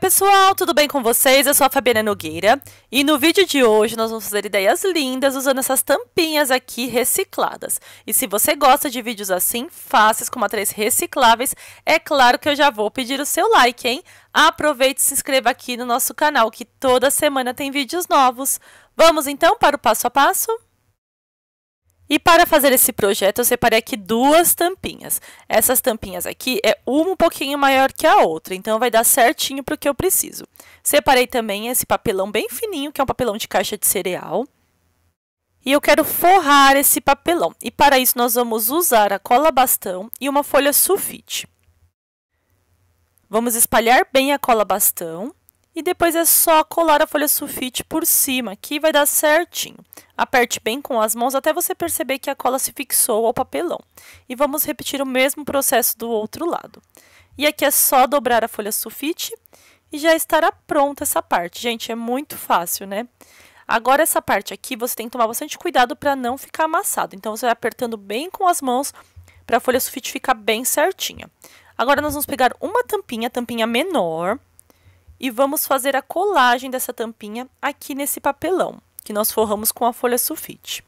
pessoal, tudo bem com vocês? Eu sou a Fabiana Nogueira e no vídeo de hoje nós vamos fazer ideias lindas usando essas tampinhas aqui recicladas. E se você gosta de vídeos assim, fáceis, com materiais recicláveis, é claro que eu já vou pedir o seu like, hein? Aproveite e se inscreva aqui no nosso canal que toda semana tem vídeos novos. Vamos então para o passo a passo? E para fazer esse projeto, eu separei aqui duas tampinhas. Essas tampinhas aqui é uma um pouquinho maior que a outra, então vai dar certinho para o que eu preciso. Separei também esse papelão bem fininho, que é um papelão de caixa de cereal. E eu quero forrar esse papelão. E para isso, nós vamos usar a cola bastão e uma folha sulfite. Vamos espalhar bem a cola bastão. E depois é só colar a folha sulfite por cima, que vai dar certinho. Aperte bem com as mãos até você perceber que a cola se fixou ao papelão. E vamos repetir o mesmo processo do outro lado. E aqui é só dobrar a folha sulfite e já estará pronta essa parte. Gente, é muito fácil, né? Agora, essa parte aqui, você tem que tomar bastante cuidado para não ficar amassado. Então, você vai apertando bem com as mãos para a folha sulfite ficar bem certinha. Agora, nós vamos pegar uma tampinha, tampinha menor, e vamos fazer a colagem dessa tampinha aqui nesse papelão que nós forramos com a folha sulfite.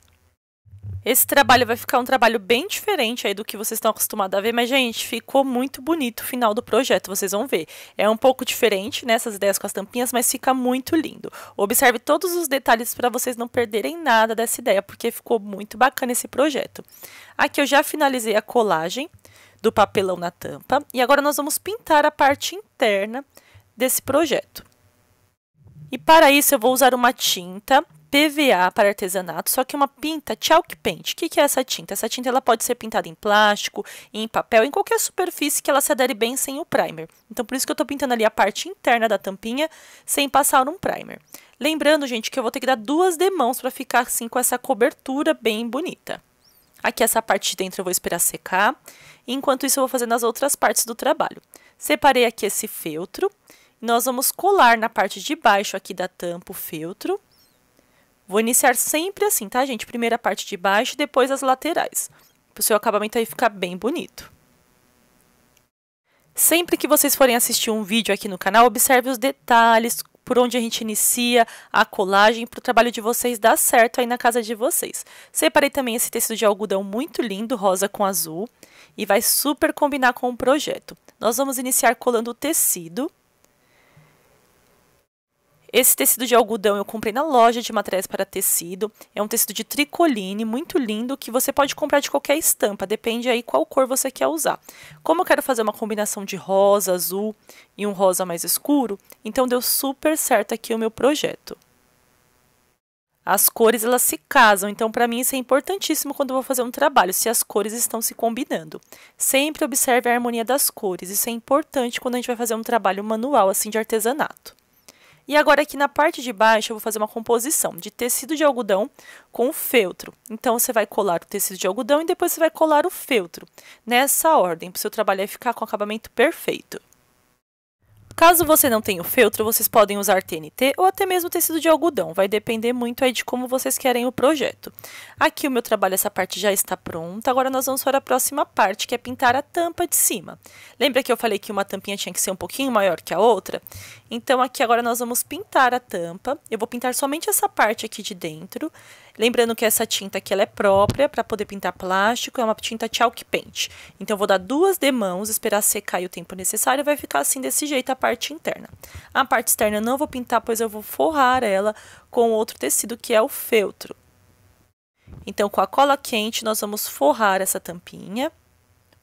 Esse trabalho vai ficar um trabalho bem diferente aí do que vocês estão acostumados a ver, mas, gente, ficou muito bonito o final do projeto, vocês vão ver. É um pouco diferente nessas né, ideias com as tampinhas, mas fica muito lindo. Observe todos os detalhes para vocês não perderem nada dessa ideia, porque ficou muito bacana esse projeto. Aqui eu já finalizei a colagem do papelão na tampa, e agora nós vamos pintar a parte interna desse projeto. E para isso eu vou usar uma tinta PVA para artesanato, só que uma pinta chalk paint. O que é essa tinta? Essa tinta ela pode ser pintada em plástico, em papel, em qualquer superfície que ela se adere bem sem o primer. Então, por isso que eu estou pintando ali a parte interna da tampinha sem passar um primer. Lembrando, gente, que eu vou ter que dar duas demãos para ficar assim com essa cobertura bem bonita. Aqui essa parte de dentro eu vou esperar secar, enquanto isso eu vou fazendo as outras partes do trabalho. Separei aqui esse feltro, nós vamos colar na parte de baixo aqui da tampa o feltro. Vou iniciar sempre assim, tá, gente? Primeiro a parte de baixo e depois as laterais, para o seu acabamento aí ficar bem bonito. Sempre que vocês forem assistir um vídeo aqui no canal, observe os detalhes, por onde a gente inicia a colagem, para o trabalho de vocês dar certo aí na casa de vocês. Separei também esse tecido de algodão muito lindo, rosa com azul, e vai super combinar com o projeto. Nós vamos iniciar colando o tecido. Esse tecido de algodão eu comprei na loja de materiais para tecido. É um tecido de tricoline, muito lindo, que você pode comprar de qualquer estampa, depende aí qual cor você quer usar. Como eu quero fazer uma combinação de rosa, azul e um rosa mais escuro, então deu super certo aqui o meu projeto. As cores elas se casam, então para mim isso é importantíssimo quando eu vou fazer um trabalho, se as cores estão se combinando. Sempre observe a harmonia das cores, isso é importante quando a gente vai fazer um trabalho manual assim de artesanato. E agora aqui na parte de baixo eu vou fazer uma composição de tecido de algodão com feltro. Então você vai colar o tecido de algodão e depois você vai colar o feltro, nessa ordem, para o seu trabalho ficar com acabamento perfeito. Caso você não tenha o feltro, vocês podem usar TNT ou até mesmo tecido de algodão, vai depender muito aí de como vocês querem o projeto. Aqui o meu trabalho, essa parte já está pronta, agora nós vamos para a próxima parte, que é pintar a tampa de cima. Lembra que eu falei que uma tampinha tinha que ser um pouquinho maior que a outra? Então aqui agora nós vamos pintar a tampa, eu vou pintar somente essa parte aqui de dentro, Lembrando que essa tinta aqui ela é própria para poder pintar plástico, é uma tinta chalk paint. Então, vou dar duas demãos, esperar secar o tempo necessário, vai ficar assim desse jeito a parte interna. A parte externa eu não vou pintar, pois eu vou forrar ela com outro tecido, que é o feltro. Então, com a cola quente, nós vamos forrar essa tampinha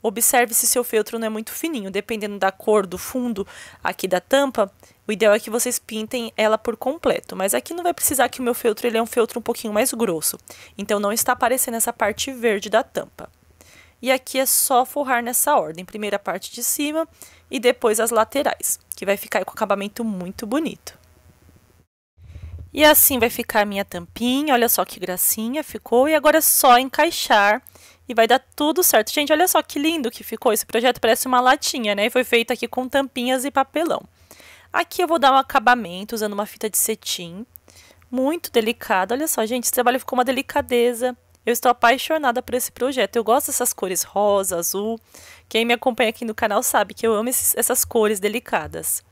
Observe se seu feltro não é muito fininho, dependendo da cor do fundo aqui da tampa, o ideal é que vocês pintem ela por completo, mas aqui não vai precisar que o meu feltro ele é um feltro um pouquinho mais grosso, então não está aparecendo essa parte verde da tampa. E aqui é só forrar nessa ordem, primeira parte de cima e depois as laterais, que vai ficar com acabamento muito bonito. E assim vai ficar a minha tampinha, olha só que gracinha ficou, e agora é só encaixar e vai dar tudo certo. Gente, olha só que lindo que ficou. Esse projeto parece uma latinha, né? Foi feito aqui com tampinhas e papelão. Aqui eu vou dar um acabamento usando uma fita de cetim. Muito delicado. Olha só, gente, esse trabalho ficou uma delicadeza. Eu estou apaixonada por esse projeto. Eu gosto dessas cores rosa, azul. Quem me acompanha aqui no canal sabe que eu amo esses, essas cores delicadas.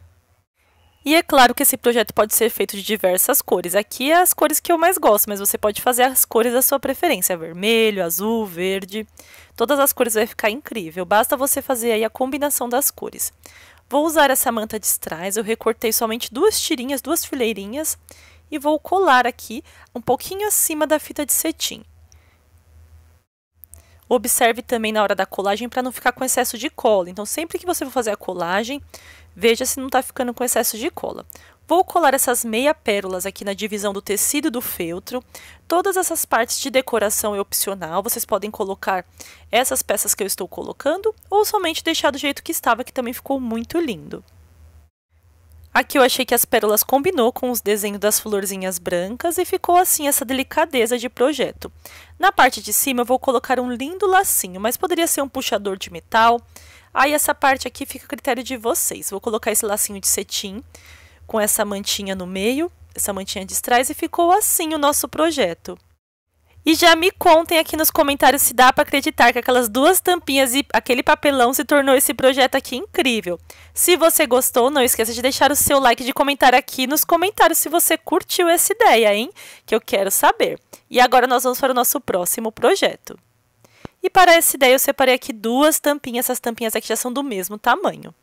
E é claro que esse projeto pode ser feito de diversas cores. Aqui é as cores que eu mais gosto, mas você pode fazer as cores da sua preferência: vermelho, azul, verde. Todas as cores vai ficar incrível. Basta você fazer aí a combinação das cores. Vou usar essa manta de trás. eu recortei somente duas tirinhas, duas fileirinhas e vou colar aqui um pouquinho acima da fita de cetim. Observe também na hora da colagem para não ficar com excesso de cola. Então, sempre que você for fazer a colagem, Veja se não está ficando com excesso de cola. Vou colar essas meia pérolas aqui na divisão do tecido do feltro. Todas essas partes de decoração é opcional, vocês podem colocar essas peças que eu estou colocando ou somente deixar do jeito que estava, que também ficou muito lindo. Aqui eu achei que as pérolas combinou com os desenhos das florzinhas brancas e ficou assim essa delicadeza de projeto. Na parte de cima eu vou colocar um lindo lacinho, mas poderia ser um puxador de metal, Aí essa parte aqui fica a critério de vocês. Vou colocar esse lacinho de cetim com essa mantinha no meio, essa mantinha de trás e ficou assim o nosso projeto. E já me contem aqui nos comentários se dá para acreditar que aquelas duas tampinhas e aquele papelão se tornou esse projeto aqui incrível. Se você gostou, não esqueça de deixar o seu like de comentar aqui nos comentários se você curtiu essa ideia, hein? Que eu quero saber. E agora nós vamos para o nosso próximo projeto. E para essa ideia eu separei aqui duas tampinhas, essas tampinhas aqui já são do mesmo tamanho.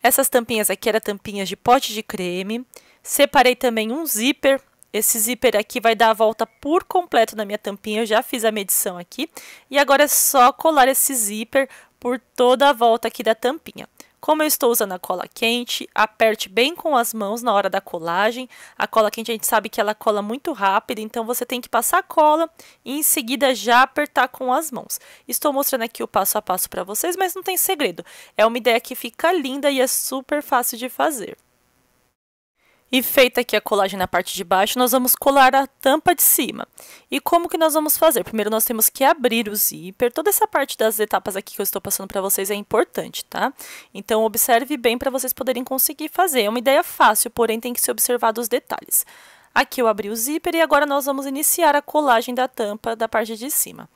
Essas tampinhas aqui eram tampinhas de pote de creme. Separei também um zíper. Esse zíper aqui vai dar a volta por completo na minha tampinha, eu já fiz a medição aqui. E agora é só colar esse zíper por toda a volta aqui da tampinha. Como eu estou usando a cola quente, aperte bem com as mãos na hora da colagem. A cola quente a gente sabe que ela cola muito rápido, então você tem que passar a cola e em seguida já apertar com as mãos. Estou mostrando aqui o passo a passo para vocês, mas não tem segredo. É uma ideia que fica linda e é super fácil de fazer. E feita aqui a colagem na parte de baixo, nós vamos colar a tampa de cima. E como que nós vamos fazer? Primeiro nós temos que abrir o zíper. Toda essa parte das etapas aqui que eu estou passando para vocês é importante, tá? Então observe bem para vocês poderem conseguir fazer. É uma ideia fácil, porém tem que ser observado os detalhes. Aqui eu abri o zíper e agora nós vamos iniciar a colagem da tampa da parte de cima.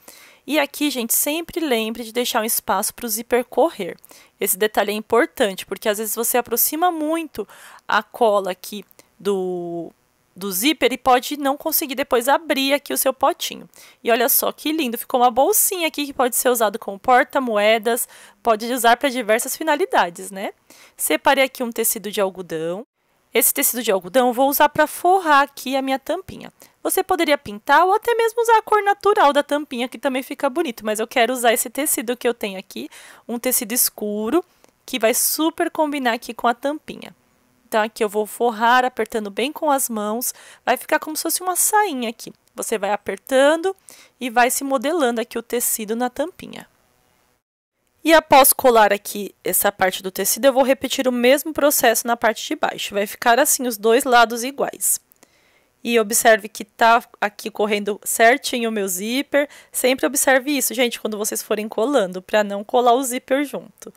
E aqui, gente, sempre lembre de deixar um espaço para o zíper correr. Esse detalhe é importante, porque às vezes você aproxima muito a cola aqui do, do zíper e pode não conseguir depois abrir aqui o seu potinho. E olha só que lindo, ficou uma bolsinha aqui que pode ser usado como porta-moedas, pode usar para diversas finalidades, né? Separei aqui um tecido de algodão esse tecido de algodão vou usar para forrar aqui a minha tampinha. Você poderia pintar ou até mesmo usar a cor natural da tampinha, que também fica bonito. Mas eu quero usar esse tecido que eu tenho aqui, um tecido escuro, que vai super combinar aqui com a tampinha. Então, aqui eu vou forrar apertando bem com as mãos. Vai ficar como se fosse uma sainha aqui. Você vai apertando e vai se modelando aqui o tecido na tampinha. E após colar aqui essa parte do tecido, eu vou repetir o mesmo processo na parte de baixo. Vai ficar assim, os dois lados iguais. E observe que tá aqui correndo certinho o meu zíper. Sempre observe isso, gente, quando vocês forem colando, para não colar o zíper junto.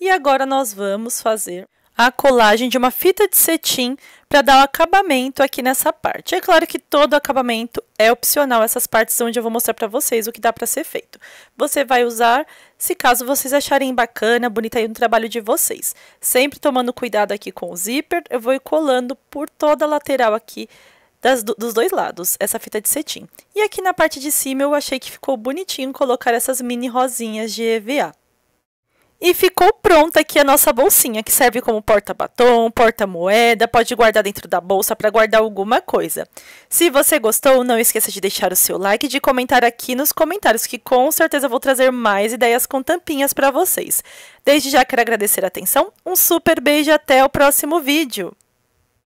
E agora nós vamos fazer a colagem de uma fita de cetim para dar o acabamento aqui nessa parte. É claro que todo acabamento é opcional, essas partes onde eu vou mostrar para vocês o que dá para ser feito. Você vai usar se caso vocês acharem bacana, bonita aí no trabalho de vocês. Sempre tomando cuidado aqui com o zíper, eu vou colando por toda a lateral aqui das, dos dois lados, essa fita de cetim. E aqui na parte de cima eu achei que ficou bonitinho colocar essas mini rosinhas de EVA. E ficou pronta aqui a nossa bolsinha, que serve como porta-batom, porta-moeda, pode guardar dentro da bolsa para guardar alguma coisa. Se você gostou, não esqueça de deixar o seu like e de comentar aqui nos comentários, que com certeza vou trazer mais ideias com tampinhas para vocês. Desde já quero agradecer a atenção, um super beijo e até o próximo vídeo!